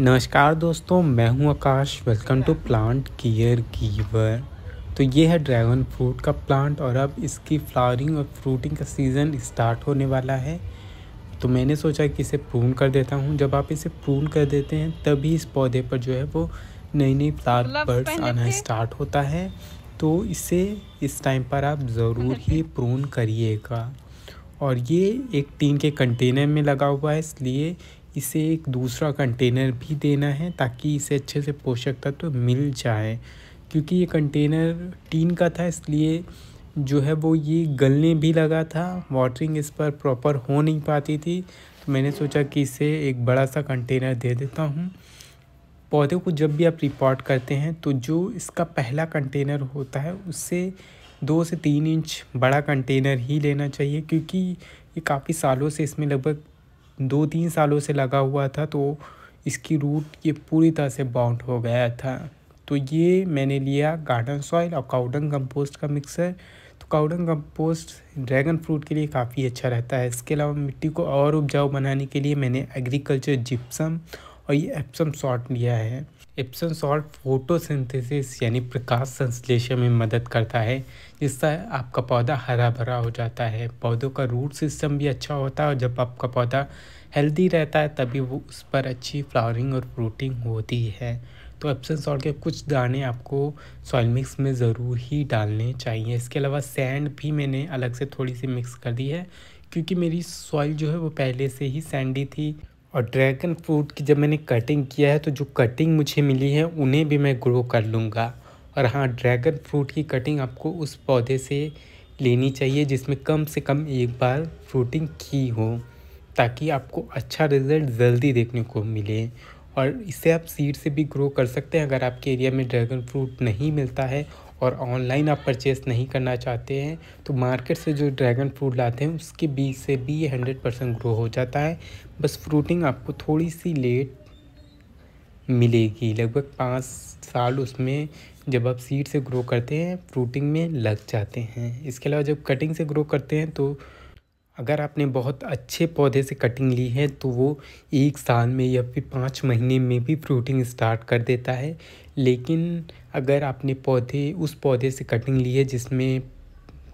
नमस्कार दोस्तों मैं हूं Akash welcome to plant care कीवर तो ये है ड्रैगन फ्रूट का प्लांट और अब इसकी फ्लावरिंग और फ्रूटिंग का सीज़न स्टार्ट होने वाला है तो मैंने सोचा कि इसे प्रून कर देता हूँ जब आप इसे प्रून कर देते हैं तभी इस पौधे पर जो है वो नई नई फ्लावर बर्ड्स आना स्टार्ट होता है तो इसे इस टाइम पर आप ज़रूर ही प्रून करिएगा और ये एक टीन के कंटेनर में लगा हुआ है इसलिए इसे एक दूसरा कंटेनर भी देना है ताकि इसे अच्छे से पोषक तत्व तो मिल जाए क्योंकि ये कंटेनर टीन का था इसलिए जो है वो ये गलने भी लगा था वाटरिंग इस पर प्रॉपर हो नहीं पाती थी तो मैंने सोचा कि इसे एक बड़ा सा कंटेनर दे देता हूँ पौधे को जब भी आप रिपोर्ट करते हैं तो जो इसका पहला कंटेनर होता है उससे दो से तीन इंच बड़ा कंटेनर ही लेना चाहिए क्योंकि ये काफ़ी सालों से इसमें लगभग दो तीन सालों से लगा हुआ था तो इसकी रूट ये पूरी तरह से बाउंड हो गया था तो ये मैंने लिया गार्डन सॉइल और काउडन कंपोस्ट का मिक्सर तो काउडन कंपोस्ट ड्रैगन फ्रूट के लिए काफ़ी अच्छा रहता है इसके अलावा मिट्टी को और उपजाऊ बनाने के लिए मैंने एग्रीकल्चर जिप्सम और ये एप्सम सॉल्ट लिया है एप्सन सॉल्ट फोटोसिंथेसिस यानी प्रकाश संश्लेषण में मदद करता है जिससे आपका पौधा हरा भरा हो जाता है पौधों का रूट सिस्टम भी अच्छा होता है और जब आपका पौधा हेल्दी रहता है तभी वो उस पर अच्छी फ्लावरिंग और फ्रूटिंग होती है तो एप्सन सॉल्ट के कुछ दाने आपको सॉइल मिक्स में ज़रूर ही डालने चाहिए इसके अलावा सैंड भी मैंने अलग से थोड़ी सी मिक्स कर दी है क्योंकि मेरी सॉइल जो है वो पहले से ही सैंडी थी और ड्रैगन फ्रूट की जब मैंने कटिंग किया है तो जो कटिंग मुझे मिली है उन्हें भी मैं ग्रो कर लूँगा और हाँ ड्रैगन फ्रूट की कटिंग आपको उस पौधे से लेनी चाहिए जिसमें कम से कम एक बार फ्रूटिंग की हो ताकि आपको अच्छा रिज़ल्ट जल्दी देखने को मिले और इसे आप सीड से भी ग्रो कर सकते हैं अगर आपके एरिया में ड्रैगन फ्रूट नहीं मिलता है और ऑनलाइन आप परचेस नहीं करना चाहते हैं तो मार्केट से जो ड्रैगन फ्रूट लाते हैं उसके बीज से भी ये हंड्रेड परसेंट ग्रो हो जाता है बस फ्रूटिंग आपको थोड़ी सी लेट मिलेगी लगभग पाँच साल उसमें जब आप सीड से ग्रो करते हैं फ्रूटिंग में लग जाते हैं इसके अलावा जब कटिंग से ग्रो करते हैं तो अगर आपने बहुत अच्छे पौधे से कटिंग ली है तो वो एक साल में या फिर पाँच महीने में भी फ्रूटिंग स्टार्ट कर देता है लेकिन अगर आपने पौधे उस पौधे से कटिंग ली है जिसमें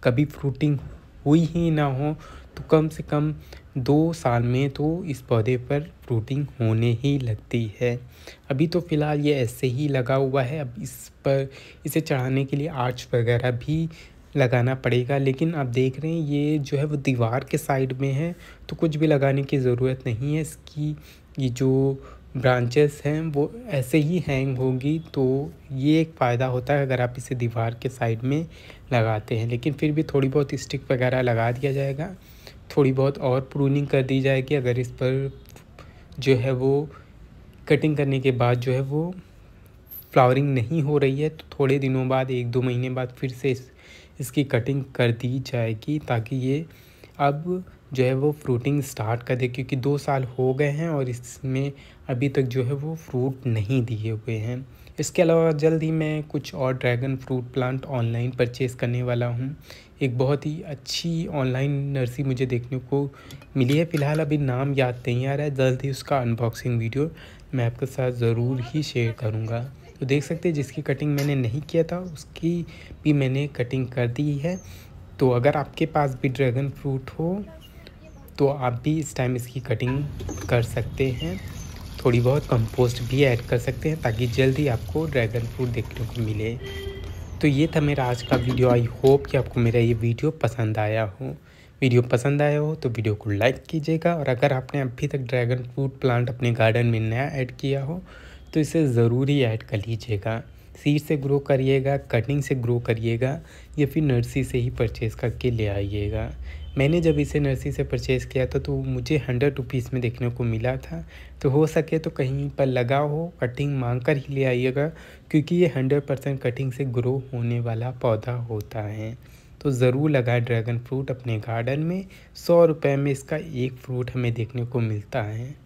कभी फ्रूटिंग हुई ही ना हो तो कम से कम दो साल में तो इस पौधे पर फ्रूटिंग होने ही लगती है अभी तो फ़िलहाल ये ऐसे ही लगा हुआ है अब इस पर इसे चढ़ाने के लिए आर्च वगैरह भी लगाना पड़ेगा लेकिन आप देख रहे हैं ये जो है वो दीवार के साइड में है तो कुछ भी लगाने की ज़रूरत नहीं है इसकी ये जो ब्रांचेस हैं वो ऐसे ही हैंग होगी तो ये एक फ़ायदा होता है अगर आप इसे दीवार के साइड में लगाते हैं लेकिन फिर भी थोड़ी बहुत स्टिक वगैरह लगा दिया जाएगा थोड़ी बहुत और प्रूनिंग कर दी जाएगी अगर इस पर जो है वो कटिंग करने के बाद जो है वो फ्लावरिंग नहीं हो रही है तो थोड़े दिनों बाद एक दो महीने बाद फिर से इस इसकी कटिंग कर दी जाएगी ताकि ये अब जो है वो फ्रूटिंग स्टार्ट कर दे क्योंकि दो साल हो गए हैं और इसमें अभी तक जो है वो फ्रूट नहीं दिए हुए हैं इसके अलावा जल्द ही मैं कुछ और dragon fruit plant online purchase करने वाला हूँ एक बहुत ही अच्छी ऑनलाइन नर्सरी मुझे देखने को मिली है फ़िलहाल अभी नाम याद नहीं आ रहा है जल्द ही उसका अनबॉक्सिंग वीडियो मैं आपके साथ ज़रूर ही शेयर करूँगा तो देख सकते हैं जिसकी कटिंग मैंने नहीं किया था उसकी भी मैंने कटिंग कर दी है तो अगर आपके पास भी ड्रैगन फ्रूट हो तो आप भी इस टाइम इसकी कटिंग कर सकते हैं थोड़ी बहुत कंपोस्ट भी ऐड कर सकते हैं ताकि जल्दी आपको ड्रैगन फ्रूट देखने को मिले तो ये था मेरा आज का वीडियो आई होप कि आपको मेरा ये वीडियो पसंद आया हो वीडियो पसंद आया हो तो वीडियो को लाइक कीजिएगा और अगर आपने अभी तक ड्रैगन फ्रूट प्लांट अपने गार्डन में नया ऐड किया हो तो इसे ज़रूरी ऐड कर लीजिएगा सीड से ग्रो करिएगा कटिंग से ग्रो करिएगा या फिर नर्सरी से ही परचेज़ करके ले आइएगा मैंने जब इसे नर्सरी से परचेज़ किया था तो मुझे हंड्रेड रुपीज़ में देखने को मिला था तो हो सके तो कहीं पर लगा हो कटिंग मांग कर ही ले आइएगा क्योंकि ये हंड्रेड परसेंट कटिंग से ग्रो होने वाला पौधा होता है तो ज़रूर लगाए ड्रैगन फ्रूट अपने गार्डन में सौ रुपये में इसका एक फ्रूट हमें देखने को मिलता है